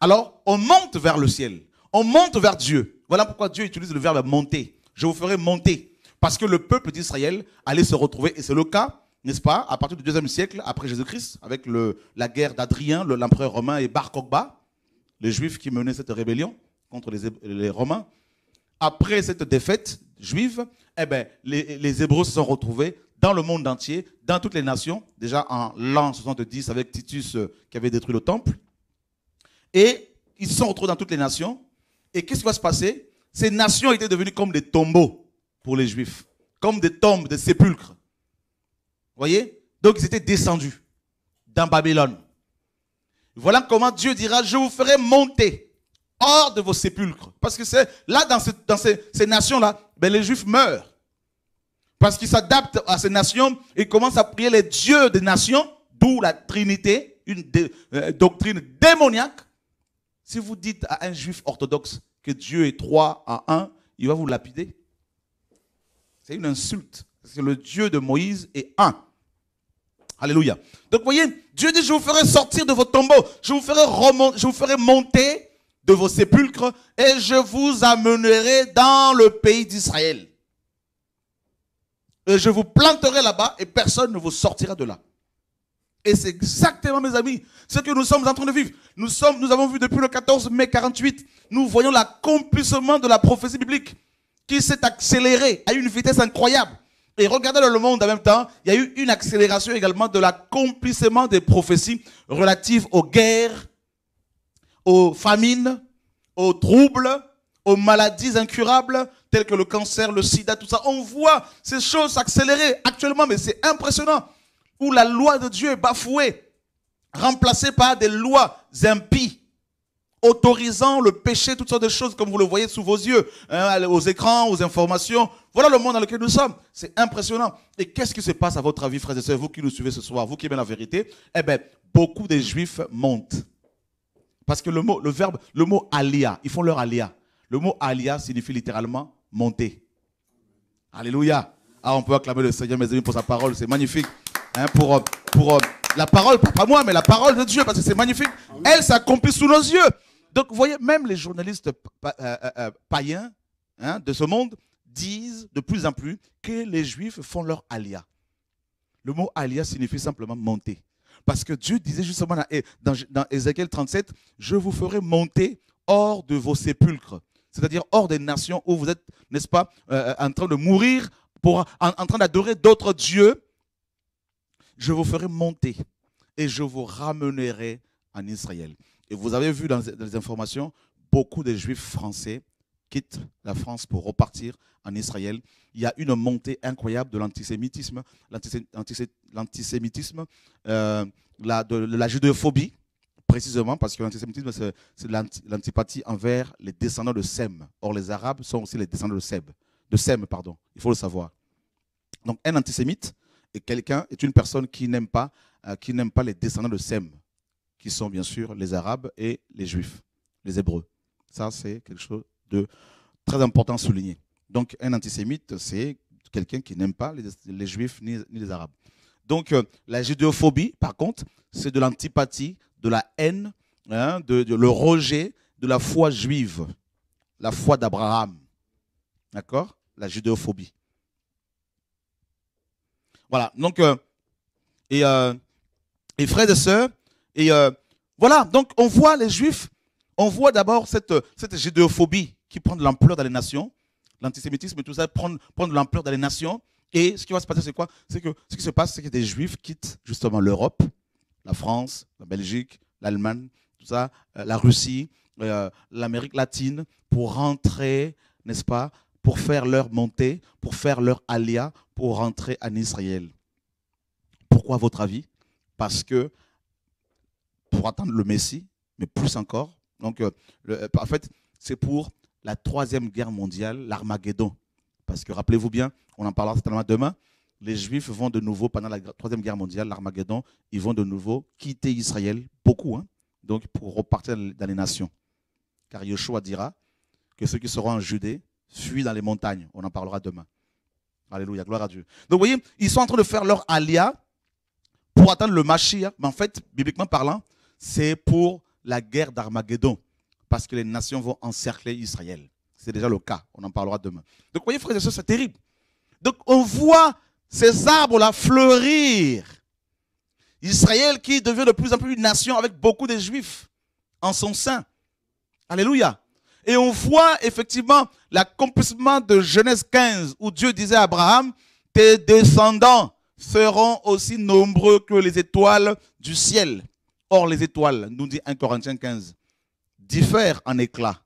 Alors, on monte vers le ciel. On monte vers Dieu. Voilà pourquoi Dieu utilise le verbe monter. Je vous ferai monter. Parce que le peuple d'Israël allait se retrouver, et c'est le cas, n'est-ce pas, à partir du deuxième siècle après Jésus-Christ, avec la guerre d'Adrien, l'empereur romain, et Bar Kokba, les juifs qui menaient cette rébellion contre les Romains après cette défaite juive, eh ben, les, Hébreux se sont retrouvés dans le monde entier, dans toutes les nations, déjà en l'an 70 avec Titus euh, qui avait détruit le temple. Et ils se sont retrouvés dans toutes les nations. Et qu'est-ce qui va se passer Ces nations étaient devenues comme des tombeaux pour les Juifs, comme des tombes, des sépulcres. voyez Donc ils étaient descendus dans Babylone. Voilà comment Dieu dira, je vous ferai monter hors de vos sépulcres. Parce que c'est là, dans, dans ces, nations-là, ben, les Juifs meurent. Parce qu'ils s'adaptent à ces nations, et commencent à prier les dieux des nations, d'où la Trinité, une euh, doctrine démoniaque. Si vous dites à un juif orthodoxe que Dieu est trois à un, il va vous lapider. C'est une insulte. Parce que le Dieu de Moïse est un. Alléluia. Donc voyez, Dieu dit, je vous ferai sortir de vos tombeaux, je vous ferai, je vous ferai monter vos sépulcres et je vous amènerai dans le pays d'Israël. Et je vous planterai là-bas et personne ne vous sortira de là. Et c'est exactement, mes amis, ce que nous sommes en train de vivre. Nous, sommes, nous avons vu depuis le 14 mai 48, nous voyons l'accomplissement de la prophétie biblique qui s'est accélérée à une vitesse incroyable. Et regardez le monde en même temps, il y a eu une accélération également de l'accomplissement des prophéties relatives aux guerres, aux famines, aux troubles, aux maladies incurables telles que le cancer, le sida, tout ça. On voit ces choses s'accélérer actuellement, mais c'est impressionnant. Où la loi de Dieu est bafouée, remplacée par des lois impies, autorisant le péché, toutes sortes de choses, comme vous le voyez sous vos yeux, hein, aux écrans, aux informations. Voilà le monde dans lequel nous sommes. C'est impressionnant. Et qu'est-ce qui se passe à votre avis, frères et sœurs, vous qui nous suivez ce soir, vous qui aimez la vérité Eh bien, beaucoup des juifs montent. Parce que le mot, le verbe, le mot alia, ils font leur alia. Le mot alia signifie littéralement monter. Alléluia. Ah, on peut acclamer le Seigneur, mes amis, pour sa parole. C'est magnifique. Hein, pour, pour la parole, pas moi, mais la parole de Dieu, parce que c'est magnifique. Elle s'accomplit sous nos yeux. Donc, vous voyez, même les journalistes euh, euh, euh, païens hein, de ce monde disent de plus en plus que les juifs font leur alia. Le mot alia signifie simplement monter. Parce que Dieu disait justement dans, dans Ézéchiel 37, je vous ferai monter hors de vos sépulcres, c'est-à-dire hors des nations où vous êtes, n'est-ce pas, euh, euh, en train de mourir, pour, en, en train d'adorer d'autres dieux. Je vous ferai monter et je vous ramènerai en Israël. Et vous avez vu dans les informations, beaucoup de juifs français quitte la France pour repartir en Israël. Il y a une montée incroyable de l'antisémitisme, l'antisémitisme, euh, la, de, la judéophobie, précisément parce que l'antisémitisme, c'est l'antipathie envers les descendants de Sem. Or, les Arabes sont aussi les descendants de Sème. de Sem, pardon. Il faut le savoir. Donc, un antisémite est quelqu'un, est une personne qui n'aime pas, euh, qui n'aime pas les descendants de Sem, qui sont bien sûr les Arabes et les Juifs, les Hébreux. Ça, c'est quelque chose de très important à souligner. Donc un antisémite, c'est quelqu'un qui n'aime pas les, juifs ni, les arabes. Donc euh, la judéophobie, par contre, c'est de l'antipathie, de la haine, hein, de, le rejet de la foi juive, la foi d'Abraham. D'accord La judéophobie. Voilà, donc, euh, euh, et, frères et sœurs, et voilà, donc on voit les juifs, on voit d'abord cette, cette judéophobie qui prend de l'ampleur dans les nations, l'antisémitisme et tout ça prend, prendre de l'ampleur dans les nations. Et ce qui va se passer, c'est quoi C'est que ce qui se passe, c'est que des Juifs quittent justement l'Europe, la France, la Belgique, l'Allemagne, tout ça, euh, la Russie, euh, l'Amérique latine, pour rentrer, n'est-ce pas, pour faire leur montée, pour faire leur alia, pour rentrer en Israël. Pourquoi, à votre avis Parce que pour attendre le Messie, mais plus encore. Donc, euh, en fait, c'est pour la Troisième Guerre mondiale, l'Armageddon. Parce que rappelez-vous bien, on en parlera certainement demain, les Juifs vont de nouveau, pendant la Troisième Guerre mondiale, l'Armageddon, ils vont de nouveau quitter Israël, beaucoup, hein, donc pour repartir dans les nations. Car Yeshua dira que ceux qui seront en Judée fuient dans les montagnes. On en parlera demain. Alléluia, gloire à Dieu. Donc vous voyez, ils sont en train de faire leur alia pour atteindre le Mashiach. Mais en fait, bibliquement parlant, c'est pour la guerre d'Armageddon parce que les nations vont encercler Israël. C'est déjà le cas, on en parlera demain. Donc, vous voyez, frères et sœurs, c'est terrible. Donc, on voit ces arbres-là fleurir. Israël qui devient de plus en plus une nation avec beaucoup de juifs en son sein. Alléluia. Et on voit effectivement l'accomplissement de Genèse 15 où Dieu disait à Abraham, tes descendants seront aussi nombreux que les étoiles du ciel. Or, les étoiles, nous dit 1 Corinthiens 15, diffèrent en éclat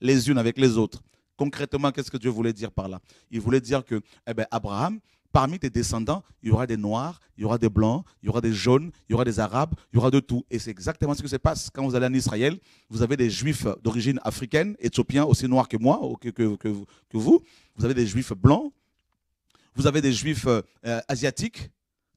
les unes avec les autres. Concrètement, qu'est-ce que Dieu voulait dire par là Il voulait dire que, eh ben, Abraham, parmi tes descendants, il y aura des noirs, il y aura des blancs, il y aura des jaunes, il y aura des arabes, il y aura de tout. Et c'est exactement ce qui se passe quand vous allez en Israël. Vous avez des juifs d'origine africaine, éthiopiens, aussi noirs que moi, que, que, vous. Vous avez des juifs blancs, vous avez des juifs euh, asiatiques,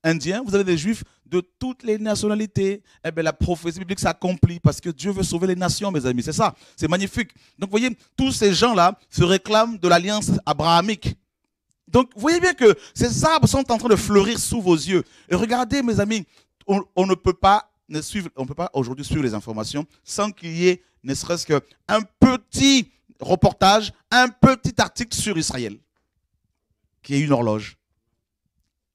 indiens, vous avez des juifs de toutes les nationalités. Eh bien, la prophétie biblique s'accomplit parce que Dieu veut sauver les nations, mes amis. C'est ça, c'est magnifique. Donc, vous voyez, tous ces gens-là se réclament de l'alliance abrahamique. Donc, vous voyez bien que ces arbres sont en train de fleurir sous vos yeux. Et regardez, mes amis, on, ne peut pas ne suivre, on peut pas aujourd'hui suivre les informations sans qu'il y ait, ne serait-ce qu'un petit reportage, un petit article sur Israël, qui est une horloge.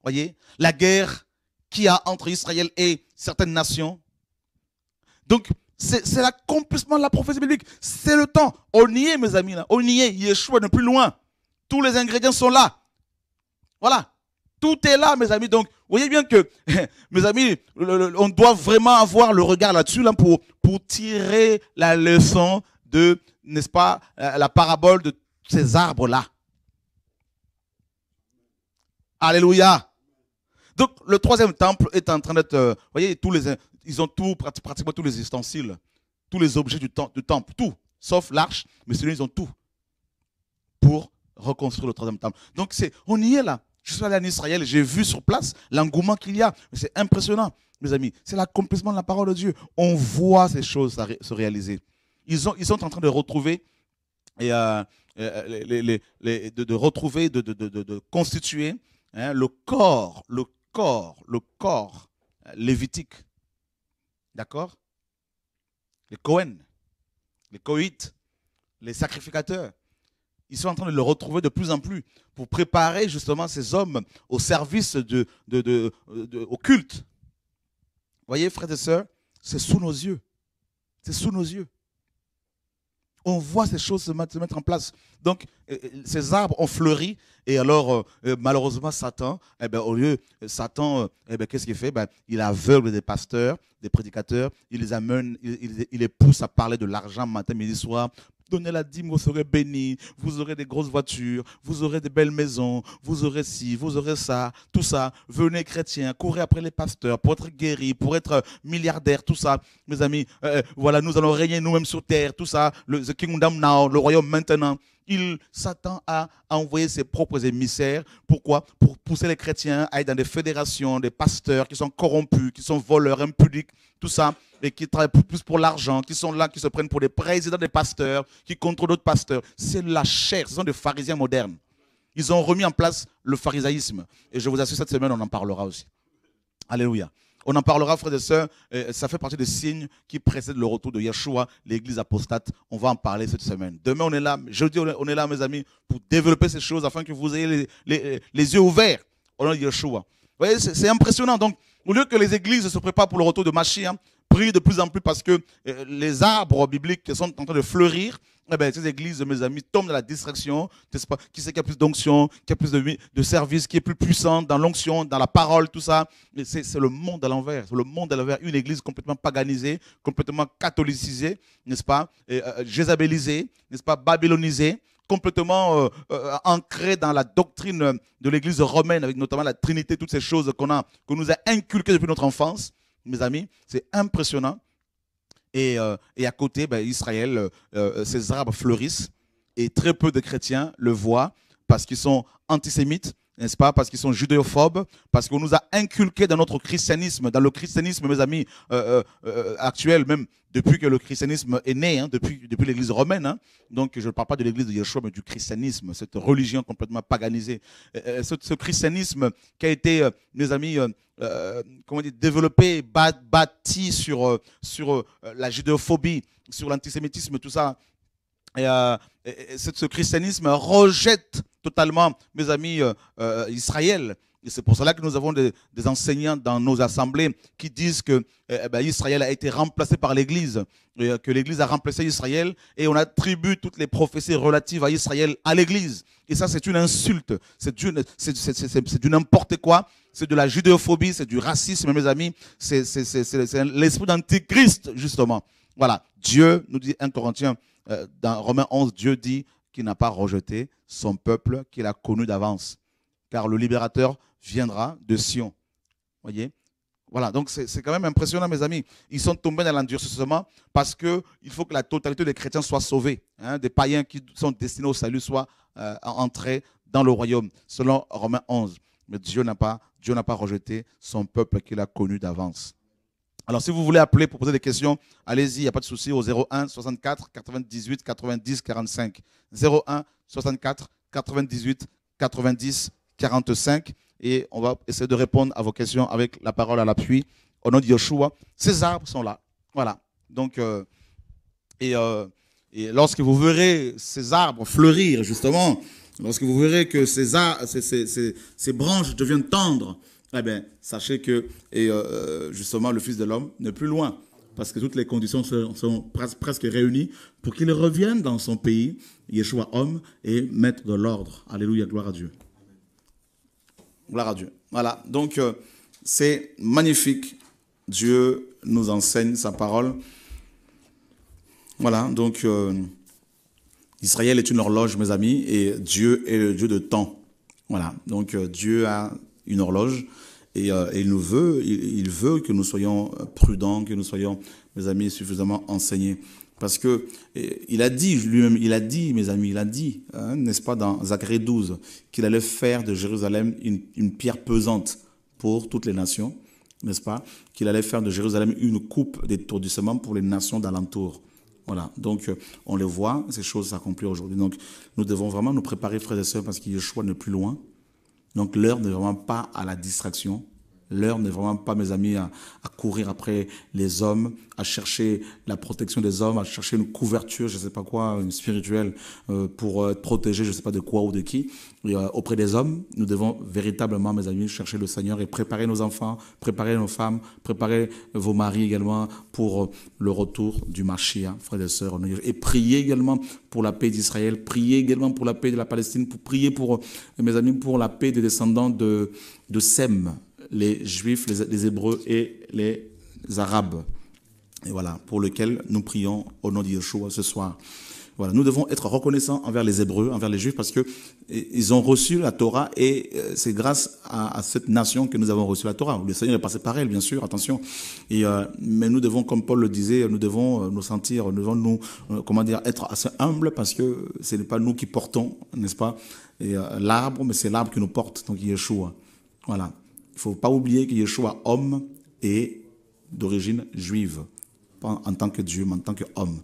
Voyez La guerre qu'il y a entre Israël et certaines nations. Donc, c'est l'accomplissement de la prophétie biblique. C'est le temps. On y est, mes amis. Là. On y est. Yeshua de plus loin. Tous les ingrédients sont là. Voilà. Tout est là, mes amis. Donc, voyez bien que, mes amis, on doit vraiment avoir le regard là-dessus pour, pour tirer la leçon de, n'est-ce pas, la parabole de ces arbres-là. Alléluia. Donc le troisième temple est en train d'être, euh, vous voyez, tous les, ils ont tout, pratiquement tous les ustensiles, tous les objets du, temple, tout, sauf l'arche, mais sinon ils ont tout pour reconstruire le troisième temple. Donc c'est, on y est là. Je suis allé en Israël, j'ai vu sur place l'engouement qu'il y a. C'est impressionnant, mes amis. C'est l'accomplissement de la parole de Dieu. On voit ces choses se réaliser. Ils, ont, ils sont en train de retrouver et euh, euh, les, de, retrouver, de, constituer hein, le corps, le corps, le corps euh, lévitique, d'accord Les Cohen, les Coïtes, les sacrificateurs, ils sont en train de le retrouver de plus en plus pour préparer justement ces hommes au service de, de au culte. Voyez, frères et sœurs, c'est sous nos yeux. C'est sous nos yeux. On voit ces choses se mettre en place. Donc, euh, euh, ces arbres ont fleuri. Et alors, euh, malheureusement, Satan, eh ben, au lieu, Satan, eh ben, qu'est-ce qu'il fait ben, Il aveugle des pasteurs, des prédicateurs. Il les amène, il, il les pousse à parler de l'argent matin, midi, soir, donnez la dîme, vous serez bénis, vous aurez des grosses voitures, vous aurez des belles maisons, vous aurez ci, vous aurez ça, tout ça. Venez chrétiens, courez après les pasteurs pour être guéris, pour être euh, milliardaire, tout ça. Mes amis, euh, euh, voilà, nous allons régner nous-mêmes sur terre, tout ça. Le, kingdom now, le royaume maintenant il s'attend à envoyer ses propres émissaires. Pourquoi Pour pousser les chrétiens à être dans des fédérations, des pasteurs qui sont corrompus, qui sont voleurs, impudiques, tout ça, et qui travaillent plus pour l'argent, qui sont là, qui se prennent pour des présidents des pasteurs, qui contrôlent d'autres pasteurs. C'est la chair, ce sont des pharisiens modernes. Ils ont remis en place le pharisaïsme. Et je vous assure, cette semaine, on en parlera aussi. Alléluia. On en parlera, frères et sœurs. Euh, ça fait partie des signes qui précèdent le retour de Yeshua, l'église apostate. On va en parler cette semaine. Demain, on est là. Jeudi, on est là, mes amis, pour développer ces choses afin que vous ayez les, yeux ouverts au nom de Yeshua. Vous voyez, c'est impressionnant. Donc, au lieu que les églises se préparent pour le retour de Machia, prie de plus en plus parce que euh, les arbres bibliques sont en train de fleurir eh ben, ces églises, mes amis, tombent dans la distraction, qui ce pas Qui c'est qui a plus d'onction, qui a plus de, de service, qui est plus puissant dans l'onction, dans la parole, tout ça. C'est le monde à l'envers. C'est le monde à l'envers. Une église complètement paganisée, complètement catholicisée, n'est-ce pas Et, euh, euh, n'est-ce pas Babylonisée complètement euh, ancrée dans la doctrine de l'Église romaine, avec notamment la Trinité, toutes ces choses qu'on a, qu'on nous a inculquées depuis notre enfance, mes amis, c'est impressionnant. Euh, et, à côté, ben, Israël, ces euh, euh, arbres fleurissent et très peu de chrétiens le voient parce qu'ils sont antisémites, n'est-ce pas, parce qu'ils sont judéophobes, parce qu'on nous a inculqué dans notre christianisme, dans le christianisme, mes amis, euh, euh, euh, actuel, même depuis que le christianisme est né, hein, depuis, depuis l'église romaine. Hein. donc, je ne parle pas de l'église de Yeshua, mais du christianisme, cette religion complètement paganisée. ce, christianisme qui a été, mes amis, comment dire, développé, bâti sur, sur la judéophobie, sur l'antisémitisme, tout ça. Et, ce, christianisme rejette totalement, mes amis, euh, euh, Israël. Et c'est pour cela que nous avons des, enseignants dans nos assemblées qui disent que euh, eh ben, Israël a été remplacé par l'Église, euh, que l'Église a remplacé Israël, et on attribue toutes les prophéties relatives à Israël à l'Église. Et ça, c'est une insulte, c'est du n'importe quoi, c'est de la judéophobie, c'est du racisme, mes amis, c'est l'esprit d'antichrist, justement. Voilà, Dieu, nous dit un Corinthiens, dans Romains 11, Dieu dit, qui n'a pas rejeté son peuple qu'il a connu d'avance. Car le libérateur viendra de Sion. Voyez Voilà, donc c'est quand même impressionnant, mes amis. Ils sont tombés dans l'endurcissement parce qu'il faut que la totalité des chrétiens soient sauvés, hein. des païens qui sont destinés au salut soient euh, entrés dans le royaume, selon Romains 11. Mais Dieu n'a pas, pas rejeté son peuple qu'il a connu d'avance. Alors, si vous voulez appeler pour poser des questions, allez-y, il n'y a pas de souci, au 01 64 98 90 45. 01 64 98 90 45. Et on va essayer de répondre à vos questions avec la parole à l'appui. Au nom de Yeshua, ces arbres sont là. Voilà. Donc, euh, euh, et, lorsque vous verrez ces arbres fleurir, justement, lorsque vous verrez que ces, ces branches deviennent tendres, eh bien, sachez que et, euh, euh, justement le Fils de l'homme n'est plus loin, parce que toutes les conditions sont, sont presque réunies pour qu'il revienne dans son pays, Yeshua homme, et maître de l'ordre. Alléluia, gloire à Dieu. Gloire à Dieu. Voilà, donc euh, c'est magnifique. Dieu nous enseigne sa parole. Voilà, donc Israël est une horloge, mes amis, et Dieu est le Dieu de temps. Voilà, donc Dieu a une horloge. Euh, et, il nous veut, il, veut que nous soyons prudents, que nous soyons, mes amis, suffisamment enseignés. Parce que il a dit lui-même, il a dit, mes amis, il a dit, hein, n'est-ce pas, dans Zacharie 12, qu'il allait faire de Jérusalem une, pierre pesante pour toutes les nations, n'est-ce pas, qu'il allait faire de Jérusalem une coupe d'étourdissement pour les nations d'alentour. Voilà, donc euh, on le voit, ces choses s'accomplissent aujourd'hui. Donc nous devons vraiment nous préparer, frères et sœurs, parce qu'il y a le choix de plus loin. Donc l'heure ne vraiment pas à la distraction, L'heure n'est vraiment pas, mes amis, à, courir après les hommes, à chercher la protection des hommes, à chercher une couverture, je ne sais pas quoi, une spirituelle, euh, pour euh, être protégé, je ne sais pas de quoi ou de qui, euh, auprès des hommes. Nous devons véritablement, mes amis, chercher le Seigneur et préparer nos enfants, préparer nos femmes, préparer vos maris également pour le retour du marché frères et sœurs. Et prier également pour la paix d'Israël, prier également pour la paix de la Palestine, pour prier pour, mes amis, pour la paix des descendants de, de Sem, les Juifs, les, Hébreux et les Arabes. Et voilà, pour lequel nous prions au nom de Yeshua ce soir. Voilà, nous devons être reconnaissants envers les Hébreux, envers les Juifs, parce que eh, ils ont reçu la Torah et euh, c'est grâce à, cette nation que nous avons reçu la Torah. Le Seigneur est passé par elle, bien sûr, attention. Euh, mais nous devons, comme Paul le disait, nous devons euh, nous sentir, nous devons nous, comment dire, être assez humbles parce que ce n'est pas nous qui portons, n'est-ce pas, l'arbre, mais c'est l'arbre qui nous porte, donc Yeshua. Voilà faut pas oublier que Yeshua, homme, est d'origine juive, pas en tant que Dieu, mais en tant qu'homme.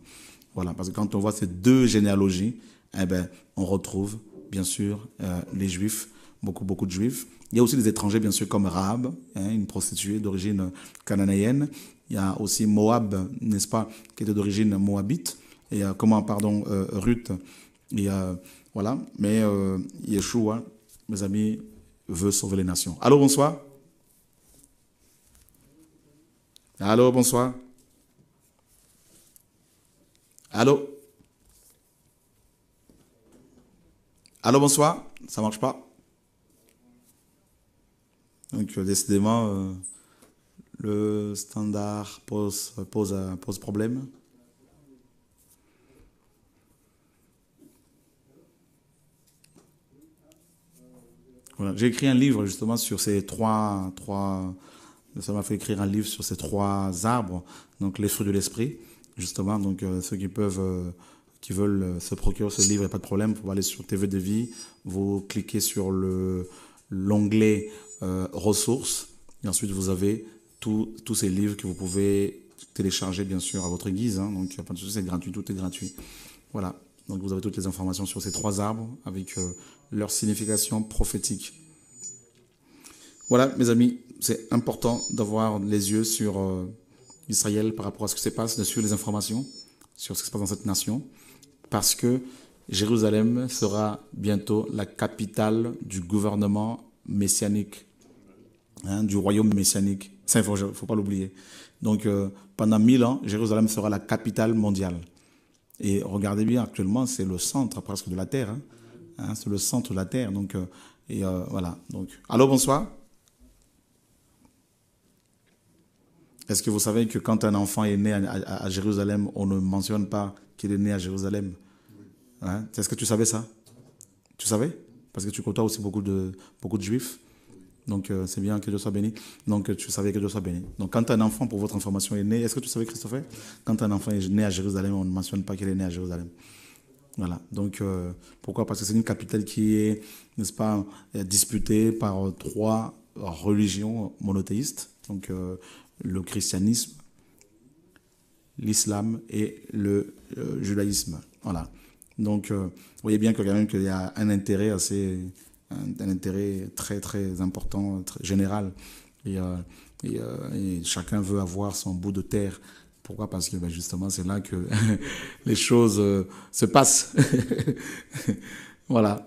Voilà, parce que quand on voit ces deux généalogies, eh ben, on retrouve, bien sûr, euh, les juifs, beaucoup, beaucoup de juifs. Il y a aussi des étrangers, bien sûr, comme Rahab, hein, une prostituée d'origine cananéenne. Il y a aussi Moab, n'est-ce pas, qui était d'origine moabite. Et euh, comment, pardon, euh, Ruth. voilà, mais Yeshua, mes amis, veut sauver les nations. Allô, bonsoir. Allô, bonsoir. Allô Allô, bonsoir. Ça marche pas Donc, euh, décidément, euh, le standard pose, pose, euh, pose problème. Voilà. J'ai écrit un livre justement sur ces trois, trois, ça m'a fait écrire un livre sur ces trois arbres, donc les fruits de l'esprit, justement, donc euh, ceux qui peuvent, euh, qui veulent euh, se procurer ce livre, il n'y a pas de problème, vous aller sur TV de vie, vous cliquez sur le l'onglet ressources, et ensuite vous avez tous ces livres que vous pouvez télécharger, bien sûr, à votre guise, hein. donc il n'y pas de souci, c'est gratuit, tout est gratuit. Voilà, donc vous avez toutes les informations sur ces trois arbres, avec leur signification prophétique. Voilà, mes amis, c'est important d'avoir les yeux sur euh, Israël par rapport à ce qui se passe, de suivre les informations sur ce qui se passe dans cette nation, parce que Jérusalem sera bientôt la capitale du gouvernement messianique, hein, du royaume messianique. Ça, il ne faut, pas l'oublier. Donc, euh, pendant mille ans, Jérusalem sera la capitale mondiale. Et regardez bien, actuellement, c'est le centre presque de la Terre. Hein. Hein, c'est le centre de la Terre. Donc, euh, et, voilà. Donc, allô, bonsoir. Est-ce que vous savez que quand un enfant est né à, Jérusalem, on ne mentionne pas qu'il est né à Jérusalem hein? Est-ce que tu savais ça Tu savais Parce que tu côtoies aussi beaucoup de, beaucoup de juifs. Donc euh, c'est bien que Dieu soit béni. Donc tu savais que Dieu soit béni. Donc quand un enfant, pour votre information, est né, est-ce que tu savais, Christophe Quand un enfant est né à Jérusalem, on ne mentionne pas qu'il est né à Jérusalem. Voilà. Donc, euh, pourquoi Parce que c'est une capitale qui est, n'est-ce pas, euh, disputée par trois religions monothéistes. Donc, le christianisme, l'islam et le euh, judaïsme. Voilà. Donc, euh, vous voyez bien que quand même qu'il y a un intérêt assez, un, intérêt très très important, très général, euh, et, chacun veut avoir son bout de terre. Pourquoi Parce que ben, justement, c'est là que les choses se passent. voilà.